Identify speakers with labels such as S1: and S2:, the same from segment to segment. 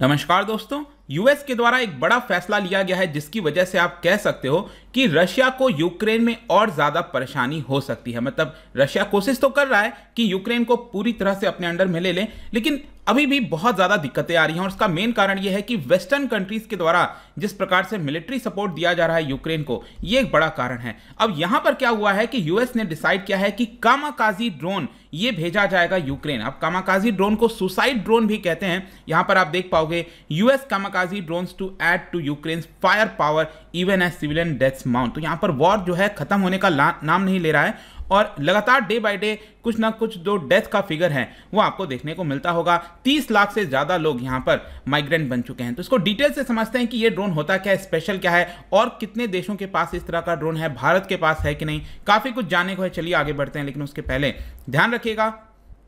S1: नमस्कार दोस्तों यूएस के द्वारा एक बड़ा फैसला लिया गया है जिसकी वजह से आप कह सकते हो कि रशिया को यूक्रेन में और ज़्यादा परेशानी हो सकती है मतलब रशिया कोशिश तो कर रहा है कि यूक्रेन को पूरी तरह से अपने अंडर में ले लें लेकिन अभी भी बहुत ज़्यादा दिक्कतें आ रही हैं और इसका मेन कारण यह है कि वेस्टर्न कंट्रीज़ के द्वारा जिस प्रकार से मिलिट्री सपोर्ट दिया जा रहा है यूक्रेन को यह एक बड़ा कारण है अब यहां पर क्या हुआ है कि यूएस ने डिसाइड किया है कि कामाकाजी ड्रोन ये भेजा जाएगा यूक्रेन अब कामाकाजी ड्रोन को सुसाइड ड्रोन भी कहते हैं यहां पर आप देख पाओगे US kamikaze drone to aid to Ukraine fire power even as civilian deaths mount तो यहां पर वॉर जो है खत्म होने का नाम नहीं ले रहा है और लगातार डे बाय डे कुछ ना कुछ जो डेथ का फिगर है वो आपको देखने को मिलता होगा तीस लाख से ज़्यादा लोग यहाँ पर माइग्रेंट बन चुके हैं तो इसको डिटेल से समझते हैं कि ये ड्रोन होता क्या है स्पेशल क्या है और कितने देशों के पास इस तरह का ड्रोन है भारत के पास है कि नहीं काफ़ी कुछ जानने को है चलिए आगे बढ़ते हैं लेकिन उसके पहले ध्यान रखिएगा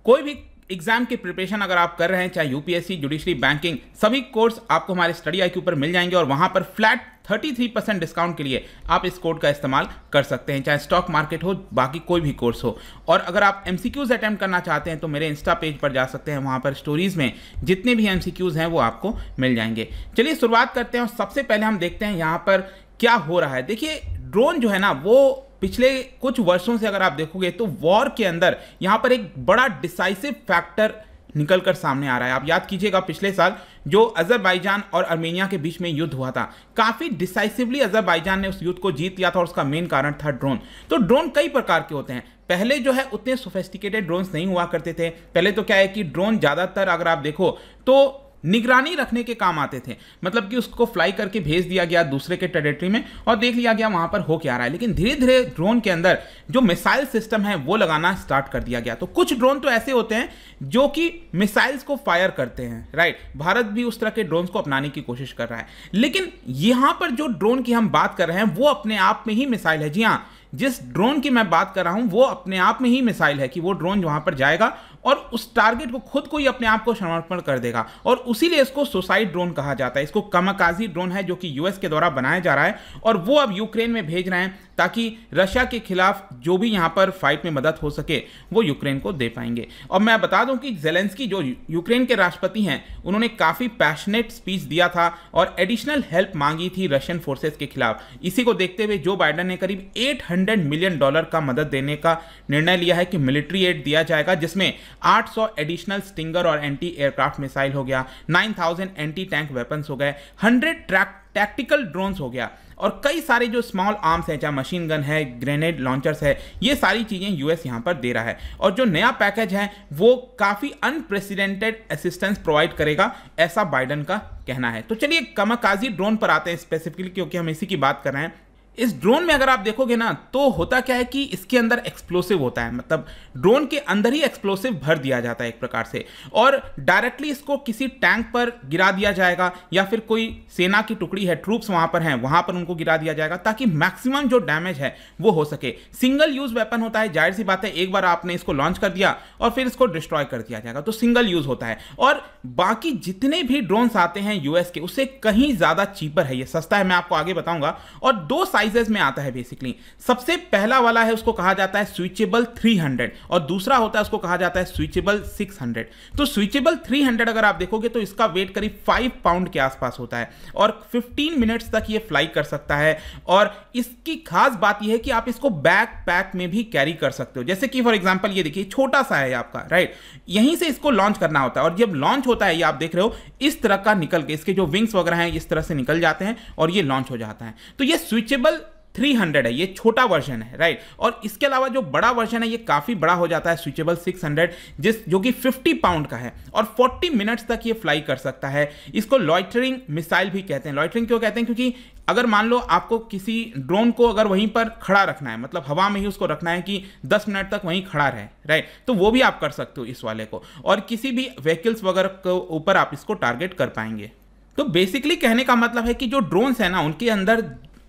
S1: कोई भी एग्जाम की प्रिपरेशन अगर आप कर रहे हैं चाहे यूपीएससी जुडिशरी बैंकिंग सभी कोर्स आपको हमारे स्टडी आई के ऊपर मिल जाएंगे और वहां पर फ्लैट 33 परसेंट डिस्काउंट के लिए आप इस कोड का इस्तेमाल कर सकते हैं चाहे स्टॉक मार्केट हो बाकी कोई भी कोर्स हो और अगर आप एम अटैम्प्ट करना चाहते हैं तो मेरे इंस्टा पेज पर जा सकते हैं वहाँ पर स्टोरीज में जितने भी एम हैं वो आपको मिल जाएंगे चलिए शुरुआत करते हैं और सबसे पहले हम देखते हैं यहाँ पर क्या हो रहा है देखिए ड्रोन जो है ना वो पिछले कुछ वर्षों से अगर आप देखोगे तो वॉर के अंदर यहाँ पर एक बड़ा डिसाइसिव फैक्टर निकल कर सामने आ रहा है आप याद कीजिएगा पिछले साल जो अजरबैजान और अर्मेनिया के बीच में युद्ध हुआ था काफ़ी डिसाइसिवली अजरबैजान ने उस युद्ध को जीत लिया था और उसका मेन कारण था ड्रोन तो ड्रोन कई प्रकार के होते हैं पहले जो है उतने सोफेस्टिकेटेड ड्रोन्स नहीं हुआ करते थे पहले तो क्या है कि ड्रोन ज़्यादातर अगर आप देखो तो निगरानी रखने के काम आते थे मतलब कि उसको फ्लाई करके भेज दिया गया दूसरे के टेरिटरी में और देख लिया गया वहां पर हो क्या रहा है लेकिन धीरे धीरे ड्रोन के अंदर जो मिसाइल सिस्टम है वो लगाना स्टार्ट कर दिया गया तो कुछ ड्रोन तो ऐसे होते हैं जो कि मिसाइल्स को फायर करते हैं राइट भारत भी उस तरह के ड्रोन को अपनाने की कोशिश कर रहा है लेकिन यहां पर जो ड्रोन की हम बात कर रहे हैं वो अपने आप में ही मिसाइल है जी हाँ जिस ड्रोन की मैं बात कर रहा हूं वो अपने आप में ही मिसाइल है कि वो ड्रोन वहां पर जाएगा और उस टारगेट को खुद को ही अपने आप को समर्पण कर देगा और उसीलिए इसको सुसाइड ड्रोन कहा जाता है इसको कमकाजी ड्रोन है जो कि यूएस के द्वारा बनाया जा रहा है और वो अब यूक्रेन में भेज रहे हैं ताकि रशिया के खिलाफ जो भी यहाँ पर फाइट में मदद हो सके वो यूक्रेन को दे पाएंगे और मैं बता दूं कि जेलेंस्की जो यूक्रेन के राष्ट्रपति हैं उन्होंने काफ़ी पैशनेट स्पीच दिया था और एडिशनल हेल्प मांगी थी रशियन फोर्सेस के खिलाफ इसी को देखते हुए जो बाइडन ने करीब 800 मिलियन डॉलर का मदद देने का निर्णय लिया है कि मिलिट्री एड दिया जाएगा जिसमें 800 एडिशनल स्टिंगर और एंटी एयरक्राफ्ट मिसाइल हो गया 9000 एंटी टैंक वेपन्स हो गए 100 ट्रैक टैक्टिकल ड्रोन्स हो गया और कई सारे जो स्मॉल आर्म्स हैं चाहे मशीन गन है ग्रेनेड लॉन्चर्स है ये सारी चीज़ें यूएस यहाँ पर दे रहा है और जो नया पैकेज है वो काफ़ी अनप्रेसिडेंटेड असिस्टेंस प्रोवाइड करेगा ऐसा बाइडन का कहना है तो चलिए कमाकाजी ड्रोन पर आते हैं स्पेसिफिकली क्योंकि हम इसी की बात कर रहे हैं इस ड्रोन में अगर आप देखोगे ना तो होता क्या है कि इसके अंदर एक्सप्लोसिव होता है मतलब ड्रोन के अंदर ही एक्सप्लोसिव भर दिया जाता है एक प्रकार से और डायरेक्टली इसको किसी टैंक पर गिरा दिया जाएगा या फिर कोई सेना की टुकड़ी है ट्रूप्स वहां पर हैं वहां पर उनको गिरा दिया जाएगा ताकि मैक्सिमम जो डैमेज है वो हो सके सिंगल यूज़ वेपन होता है जाहिर सी बात है एक बार आपने इसको लॉन्च कर दिया और फिर इसको डिस्ट्रॉय कर दिया जाएगा तो सिंगल यूज़ होता है और बाकी जितने भी ड्रोन्स आते हैं यूएस के उससे कहीं ज़्यादा चीपर है ये सस्ता है मैं आपको आगे बताऊंगा और दो साइजेस में आता है बेसिकली सबसे पहला वाला है उसको कहा जाता है स्विचेबल 300 और दूसरा होता है उसको कहा जाता है स्विचेबल 600 तो स्विचेबल 300 अगर आप देखोगे तो इसका वेट करीब 5 पाउंड के आसपास होता है और 15 मिनट्स तक ये फ्लाई कर सकता है और इसकी खास बात यह है कि आप इसको बैक पैक में भी कैरी कर सकते हो जैसे कि फॉर एग्जाम्पल ये देखिए छोटा सा है आपका राइट यहीं से इसको लॉन्च करना होता है और जब लॉन्च होता है ये आप देख रहे हो इस तरह का निकल के इसके जो विंग्स वगैरह हैं इस तरह से निकल जाते हैं और ये लॉन्च हो जाता है तो ये स्विचेबल 300 है ये छोटा वर्जन है राइट और इसके अलावा जो बड़ा वर्जन है ये काफ़ी बड़ा हो जाता है स्विचेबल 600 जिस जो कि 50 पाउंड का है और 40 मिनट्स तक ये फ्लाई कर सकता है इसको लॉइटरिंग मिसाइल भी कहते हैं लॉइटरिंग क्यों कहते हैं क्योंकि अगर मान लो आपको किसी ड्रोन को अगर वहीं पर खड़ा रखना है मतलब हवा में ही उसको रखना है कि 10 मिनट तक वहीं खड़ा रहे राइट तो वो भी आप कर सकते हो इस वाले को और किसी भी व्हीकल्स वगैरह के ऊपर आप इसको टारगेट कर पाएंगे तो बेसिकली कहने का मतलब है कि जो ड्रोन्स हैं ना उनके अंदर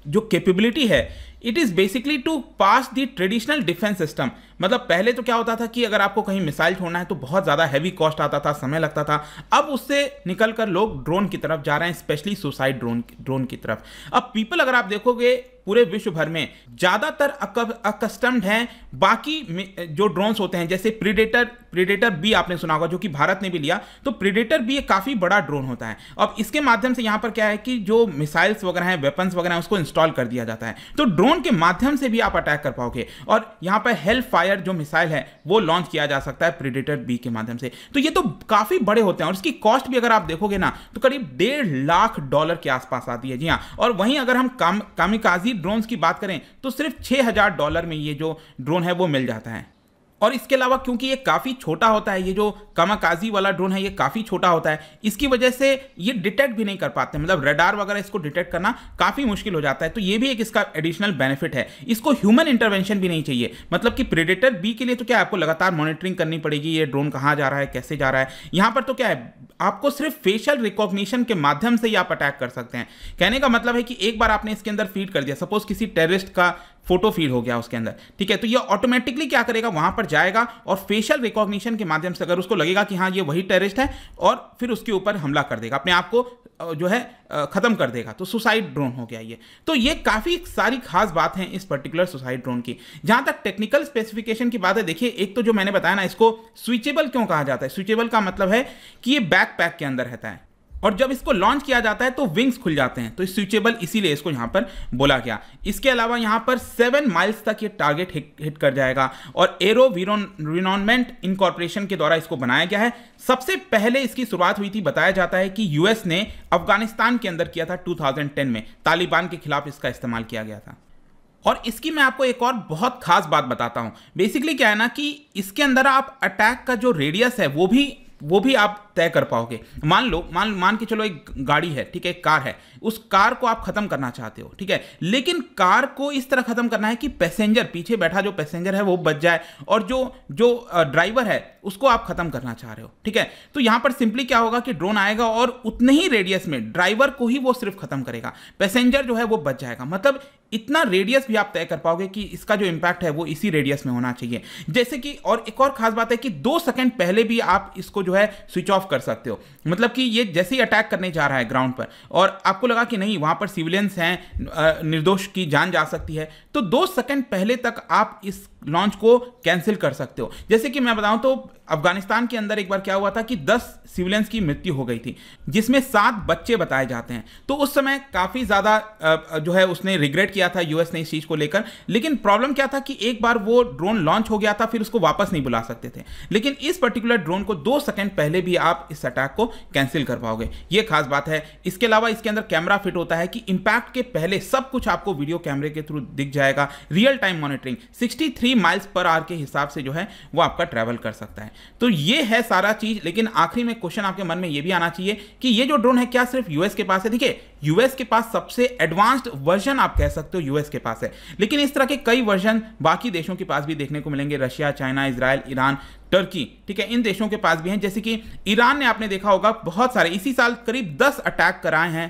S1: जो कैपेबिलिटी है it is basically to pass the traditional defence system मतलब पहले तो क्या होता था कि अगर आपको कहीं मिसाइल छोड़ना है तो बहुत ज़्यादा हैवी कॉस्ट आता था समय लगता था अब उससे निकल कर लोग ड्रोन की तरफ जा रहे हैं स्पेशली सुसाइड ड्रोन ड्रोन की तरफ अब पीपल अगर आप देखोगे पूरे विश्व भर में ज़्यादातर अकस्टम्ड हैं बाकी जो ड्रोन्स होते हैं जैसे प्रीडेटर प्रीडेटर बी आपने सुना होगा जो कि भारत ने भी लिया तो प्रीडेटर बी एक काफ़ी बड़ा ड्रोन होता है अब इसके माध्यम से यहाँ पर क्या है कि जो मिसाइल्स वगैरह हैं वेपन्स वगैरह हैं उसको इंस्टॉल कर दिया जाता है तो ड्रोन के माध्यम से भी आप अटैक कर पाओगे और यहाँ पर हेल फायर जो मिसाइल है वो लॉन्च किया जा सकता है प्रीडेटर बी के माध्यम से तो ये तो काफ़ी बड़े होते हैं और इसकी कॉस्ट भी अगर आप देखोगे ना तो करीब डेढ़ लाख डॉलर के आसपास आती है जी हाँ और वहीं अगर हम काम कामिकाजी ड्रोन्स की बात करें तो सिर्फ छः डॉलर में ये जो ड्रोन है वो मिल जाता है और इसके अलावा क्योंकि ये काफ़ी छोटा होता है ये जो कमाकाजी वाला ड्रोन है ये काफ़ी छोटा होता है इसकी वजह से ये डिटेक्ट भी नहीं कर पाते मतलब रडार वगैरह इसको डिटेक्ट करना काफ़ी मुश्किल हो जाता है तो ये भी एक इसका एडिशनल बेनिफिट है इसको ह्यूमन इंटरवेंशन भी नहीं चाहिए मतलब कि प्रिडेटर बी के लिए तो क्या आपको लगातार मॉनिटरिंग करनी पड़ेगी ये ड्रोन कहाँ जा रहा है कैसे जा रहा है यहाँ पर तो क्या है आपको सिर्फ फेशियल रिकॉग्निशन के माध्यम से ही आप अटैक कर सकते हैं कहने का मतलब है कि एक बार आपने इसके अंदर फीड कर दिया सपोज किसी टेररिस्ट का फोटो फीड हो गया उसके अंदर ठीक है तो ये ऑटोमेटिकली क्या करेगा वहां पर जाएगा और फेशियल रिकॉग्निशन के माध्यम से अगर उसको लगेगा कि हाँ ये वही टेररिस्ट है और फिर उसके ऊपर हमला कर देगा अपने आप को जो है ख़त्म कर देगा तो सुसाइड ड्रोन हो गया ये तो ये काफ़ी सारी खास बात है इस पर्टिकुलर सुसाइड ड्रोन की जहां तक टेक्निकल स्पेसिफिकेशन की बात है देखिए एक तो जो मैंने बताया ना इसको स्विचेबल क्यों कहा जाता है स्विचेबल का मतलब है कि ये बैक पैक के अंदर रहता है और जब इसको लॉन्च किया जाता है तो विंग्स खुल जाते हैं तो स्विचेबल इसीलिए इसको यहां पर बोला गया इसके अलावा यहां पर सेवन माइल्स तक ये टारगेट हिट कर जाएगा और एरो रिनॉनमेंट इनकॉर्पोरेशन के द्वारा इसको बनाया गया है सबसे पहले इसकी शुरुआत हुई थी बताया जाता है कि यूएस ने अफगानिस्तान के अंदर किया था टू में तालिबान के खिलाफ इसका इस्तेमाल किया गया था और इसकी मैं आपको एक और बहुत खास बात बताता हूँ बेसिकली क्या है ना कि इसके अंदर आप अटैक का जो रेडियस है वो भी वो भी आप तय कर पाओगे मान लो मान मान के चलो एक गाड़ी है ठीक है एक कार है उस कार को आप खत्म करना चाहते हो ठीक है लेकिन कार को इस तरह खत्म करना है कि पैसेंजर पीछे बैठा जो पैसेंजर है वो बच जाए और जो जो ड्राइवर है उसको आप खत्म करना चाह रहे हो ठीक है तो यहां पर सिंपली क्या होगा कि ड्रोन आएगा और उतने ही रेडियस में ड्राइवर को ही वो सिर्फ खत्म करेगा पैसेंजर जो है वो बच जाएगा मतलब इतना रेडियस भी आप तय कर पाओगे कि इसका जो इम्पैक्ट है वो इसी रेडियस में होना चाहिए जैसे कि और एक और खास बात है कि दो सेकंड पहले भी आप इसको जो है स्विच ऑफ कर सकते हो मतलब कि ये जैसे ही अटैक करने जा रहा है ग्राउंड पर और आपको लगा कि नहीं वहां पर सिविलियंस हैं निर्दोष की जान जा सकती है तो दो सेकंड पहले तक आप इस लॉन्च को कैंसिल कर सकते हो जैसे कि मैं बताऊं तो अफगानिस्तान के अंदर एक बार क्या हुआ था कि 10 सिविलियंस की मृत्यु हो गई थी जिसमें सात बच्चे बताए जाते हैं तो उस समय काफ़ी ज़्यादा जो है उसने रिग्रेट किया था यूएस ने इस चीज़ को लेकर लेकिन प्रॉब्लम क्या था कि एक बार वो ड्रोन लॉन्च हो गया था फिर उसको वापस नहीं बुला सकते थे लेकिन इस पर्टिकुलर ड्रोन को दो सेकेंड पहले भी आप इस अटैक को कैंसिल कर पाओगे ये खास बात है इसके अलावा इसके अंदर कैमरा फिट होता है कि इम्पैक्ट के पहले सब कुछ आपको वीडियो कैमरे के थ्रू दिख जाएगा real time monitoring sixty miles per hour के हिसाब से जो है वो आपका ट्रैवल कर सकता है तो ये है सारा चीज लेकिन आखिरी में क्वेश्चन आपके मन में ये भी आना चाहिए कि ये जो ड्रोन है क्या सिर्फ यूएस के पास है ठीक है यूएस के पास सबसे एडवांस्ड वर्जन आप कह सकते हो यूएस के पास है लेकिन इस तरह के कई वर्जन बाकी देशों के पास भी देखने को मिलेंगे Russia China Israel Iran Turkey ठीक है इन देशों के पास भी हैं जैसे कि ईरान ने आपने देखा होगा बहुत सारे इसी साल करीब दस अटैक कराए हैं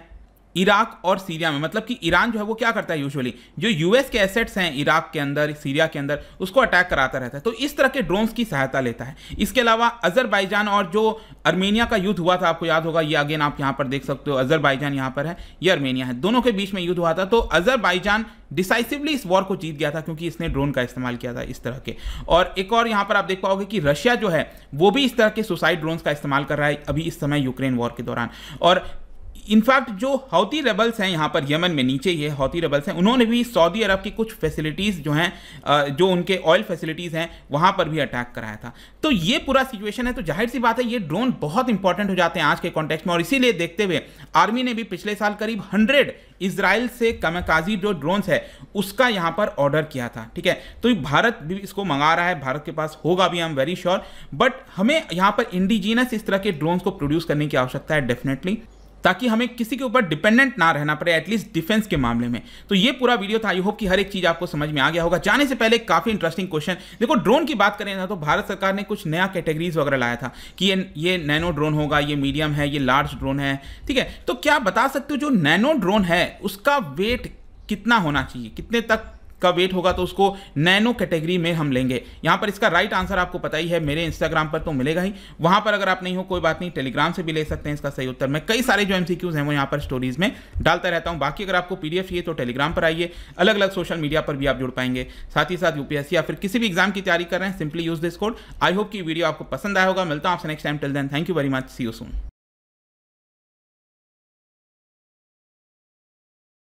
S1: इराक और सीरिया में मतलब कि ईरान जो है वो क्या करता है यूजुअली जो यूएस के एसेट्स हैं इराक के अंदर सीरिया के अंदर उसको अटैक कराता रहता है तो इस तरह के ड्रोन्स की सहायता लेता है इसके अलावा अजरबैजान और जो अर्मेनिया का युद्ध हुआ था आपको याद होगा ये अगेन आप यहाँ पर देख सकते हो अजरबैजान यहाँ पर है ये अर्मेनिया है दोनों के बीच में युद्ध हुआ था तो अजरबैजान डिसाइसिवली इस वॉर को जीत गया था क्योंकि इसने ड्रोन का इस्तेमाल किया था इस तरह के और एक और यहाँ पर आप देख पाओगे कि रशिया जो है वो भी इस तरह के सुसाइड ड्रोन्स का इस्तेमाल कर रहा है अभी इस समय यूक्रेन वॉर के दौरान और इनफैक्ट जो हौती रेबल्स हैं यहाँ पर यमन में नीचे ये हौती रेबल्स हैं उन्होंने भी सऊदी अरब की कुछ फैसिलिटीज़ जो हैं जो उनके ऑयल फैसिलिटीज़ हैं वहाँ पर भी अटैक कराया था तो ये पूरा सिचुएशन है तो जाहिर सी बात है ये ड्रोन बहुत इंपॉर्टेंट हो जाते हैं आज के कॉन्टेक्स्ट में और इसीलिए देखते हुए आर्मी ने भी पिछले साल करीब हंड्रेड इसराइल से कमकाजी जो ड्रोन्स है उसका यहाँ पर ऑर्डर किया था ठीक है तो भारत भी इसको मंगा रहा है भारत के पास होगा भी I am very sure but हमें यहाँ पर इंडिजीनस इस तरह के ड्रोन्स को प्रोड्यूस करने की आवश्यकता है डेफिनेटली ताकि हमें किसी के ऊपर डिपेंडेंट ना रहना पड़े एटलीस्ट डिफेंस के मामले में तो ये पूरा वीडियो था आई होप कि हर एक चीज़ आपको समझ में आ गया होगा जाने से पहले काफ़ी इंटरेस्टिंग क्वेश्चन देखो ड्रोन की बात करें ना तो भारत सरकार ने कुछ नया कैटेगरीज वगैरह लाया था कि ये ये नैनो ड्रोन होगा ये मीडियम है ये लार्ज ड्रोन है ठीक है तो क्या बता सकते हो जो नैनो ड्रोन है उसका वेट कितना होना चाहिए कितने तक का वेट होगा तो उसको नैनो कैटेगरी में हम लेंगे यहां पर इसका राइट आंसर आपको पता ही है मेरे इंस्टाग्राम पर तो मिलेगा ही वहां पर अगर आप नहीं हो कोई बात नहीं टेलीग्राम से भी ले सकते हैं इसका सही उत्तर मैं कई सारे जो एमसीक्यूज हैं वो यहां पर स्टोरीज में डालता रहता हूं बाकी अगर आपको पीडीएफ चाहिए तो टेलीग्राम पर आइए अलग अलग सोशल मीडिया पर भी आप जुड़ पाएंगे साथ ही साथ यूपीएससी या फिर किसी भी एग्जाम की तैयारी कर रहे हैं simply use this code I hope की वीडियो आपको पसंद आया होगा मिलता हूं आपसे next time till then thank you very much see you soon